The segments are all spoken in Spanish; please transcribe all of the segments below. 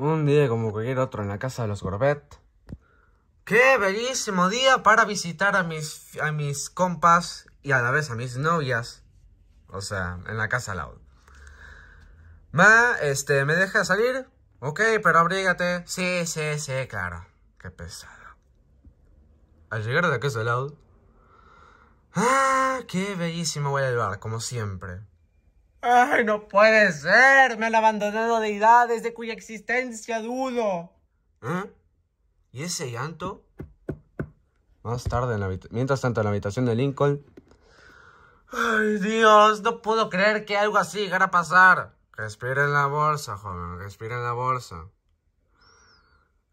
Un día como cualquier otro en la casa de los Gorbet. Qué bellísimo día para visitar a mis, a mis compas y a la vez a mis novias. O sea, en la casa Loud. Ma, este, ¿me deja salir? Ok, pero abrígate. Sí, sí, sí, claro. Qué pesado. Al llegar a la casa lado ¡Ah! ¡Qué bellísimo voy a bar, como siempre! ¡Ay, no puede ser! Me han abandonado deidades de cuya existencia dudo. ¿Eh? ¿Y ese llanto? Más tarde, en la mientras tanto, en la habitación de Lincoln. ¡Ay, Dios! No puedo creer que algo así llegara a pasar. Respira en la bolsa, joven. Respira en la bolsa.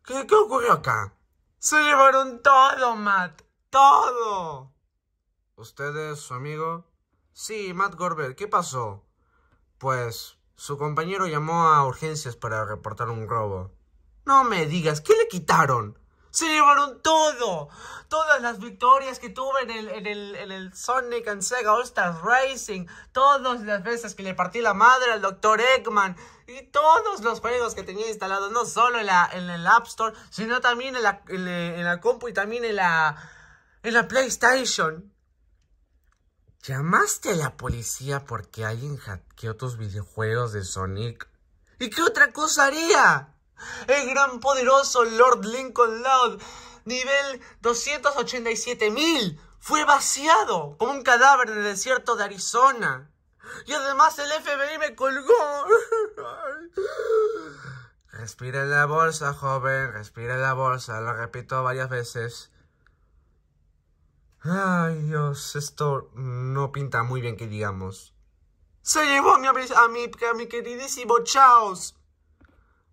¿Qué, ocurrió acá? Se llevaron todo, Matt. Todo. ¿Usted es su amigo? Sí, Matt Gorbel. ¿Qué pasó? Pues su compañero llamó a urgencias para reportar un robo. No me digas, ¿qué le quitaron? Se llevaron todo. Todas las victorias que tuve en el, el, en Sonic and Sega All Stars Racing. Todas las veces que le partí la madre al Dr. Eggman. Y todos los juegos que tenía instalados. No solo en, la, el App Store, sino también en la, en, la compu y también en la, en la PlayStation. ¿Llamaste a la policía porque alguien hackeó tus videojuegos de Sonic? ¿Y qué otra cosa haría? El gran poderoso Lord Lincoln Loud, nivel 287.000, fue vaciado como un cadáver en el desierto de Arizona. Y además el FBI me colgó. Respira en la bolsa, joven, respira en la bolsa, lo repito varias veces. Ay, Dios, esto no pinta muy bien que digamos. ¡Se llevó a mi, a mi, mi queridísimo Chaos!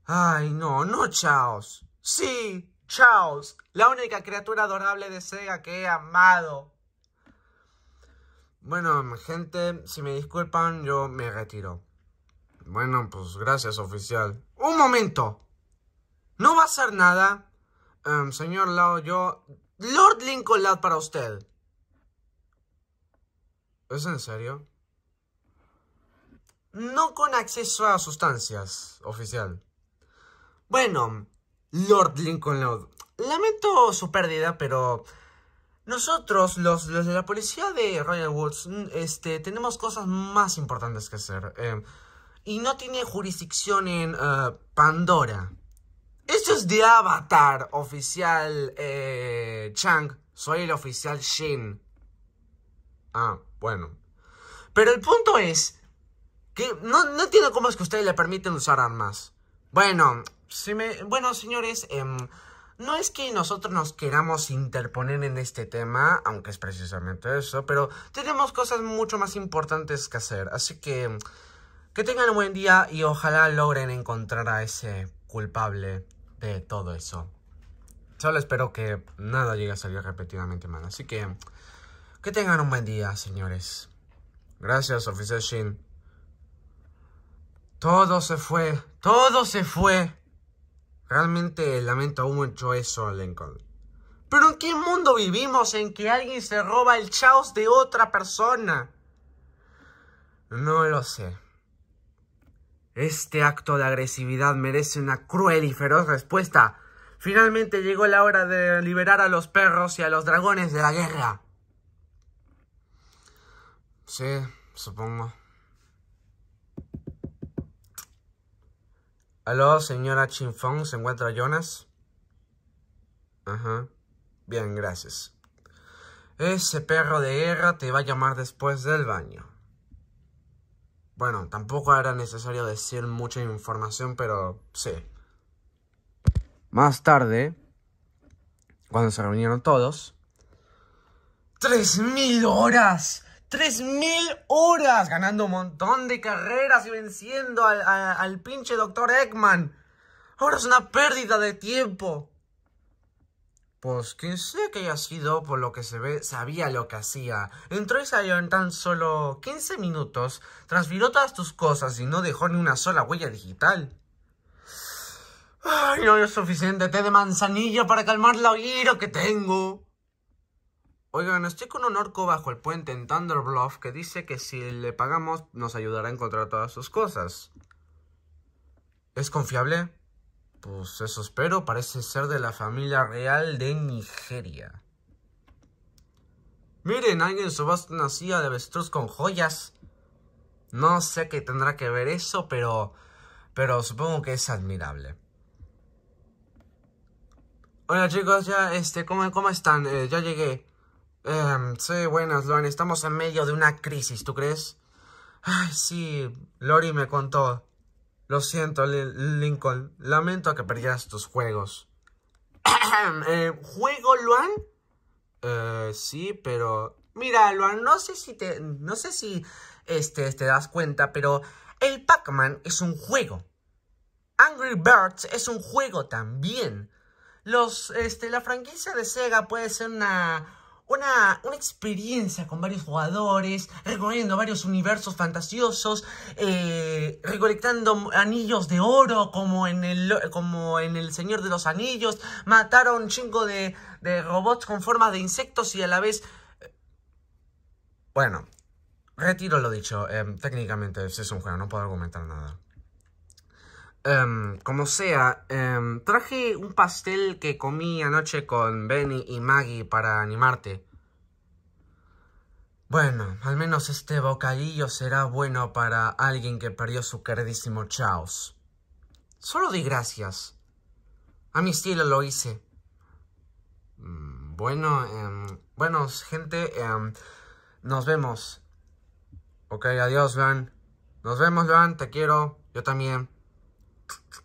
Ay, no, no Chaos. Sí, Chaos, la única criatura adorable de Sega que he amado. Bueno, gente, si me disculpan, yo me retiro. Bueno, pues gracias, oficial. ¡Un momento! ¿No va a ser nada? Em, señor Lao, yo... Lord Lincoln para usted. ¿Es en serio? No con acceso a sustancias, oficial. Bueno, Lord Lincoln lamento su pérdida, pero nosotros, los, de la policía de Royal Woods, este, tenemos cosas más importantes que hacer. Em, y no tiene jurisdicción en eh, Pandora. Esto es de Avatar, oficial eh, Chang. Soy el oficial Shin. Ah, bueno. Pero el punto es que no, no entiendo cómo es que ustedes le permiten usar armas. Bueno, si me, bueno señores, em, no es que nosotros nos queramos interponer en este tema, aunque es precisamente eso, pero tenemos cosas mucho más importantes que hacer. Así que que tengan un buen día y ojalá logren encontrar a ese culpable de todo eso. Solo espero que nada llegue a salir repetidamente mal. Así que... Que tengan un buen día, señores. Gracias, Oficial Shin. Todo se fue. Todo se fue. Realmente lamento mucho eso, Lincoln. Pero ¿en qué mundo vivimos en que alguien se roba el chaos de otra persona? No lo sé. Este acto de agresividad merece una cruel y feroz respuesta. Finalmente llegó la hora de liberar a los perros y a los dragones de la guerra. Sí, supongo. Aló, señora Chinfong, ¿se encuentra Jonas? Ajá. Bien, gracias. Ese perro de guerra te va a llamar después del baño. Bueno, tampoco era necesario decir mucha información, pero sí. Más tarde, cuando se reunieron todos... ¡Tres mil horas! mil horas ganando un montón de carreras y venciendo al, pinche doctor Eggman. Ahora es una pérdida de tiempo. Pues que sé que haya sido, por lo que se ve, sabía lo que hacía. Entró y salió en tan solo 15 minutos, transfirió todas tus cosas y no dejó ni una sola huella digital. Ay, no es suficiente té de manzanilla para calmar la ira que tengo. Oigan, estoy con un orco bajo el puente en Thunder Bluff que dice que si le pagamos nos ayudará a encontrar todas sus cosas. ¿Es confiable? Pues eso espero, parece ser de la familia real de Nigeria. Miren, alguien subasta una silla de avestruz con joyas. No sé qué tendrá que ver eso, pero... Pero supongo que es admirable. Hola chicos, ya, este, ¿cómo, están? Eh, ya llegué. Em, sí, buenas, Luan. Estamos en medio de una crisis, ¿tú crees? Ay, sí, Lori me contó. Lo siento, Lincoln. Lamento que perdieras tus juegos. eh, ¿Juego, Luan? Eh, sí, pero... Mira, Luan, no sé si te... No sé si este, te das cuenta, pero... El Pac-Man es un juego. Angry Birds es un juego también. Los, este, la franquicia de Sega puede ser una una, experiencia con varios jugadores, recorriendo varios universos fantasiosos, eh, recolectando anillos de oro como en, el, como en El Señor de los Anillos, mataron un chingo de, robots con forma de insectos y a la vez... Eh, bueno, retiro lo dicho, técnicamente, eh, técnicamente es un juego, no puedo argumentar nada. Em, como sea, em, traje un pastel que comí anoche con Benny y Maggie para animarte. Bueno, al menos este bocadillo será bueno para alguien que perdió su queridísimo Chaos. Solo di gracias. A mi estilo lo hice. Mm, bueno, em, bueno, gente, nos vemos. Ok, adiós, Van. Nos vemos, Van, te quiero. Yo también. Thank you.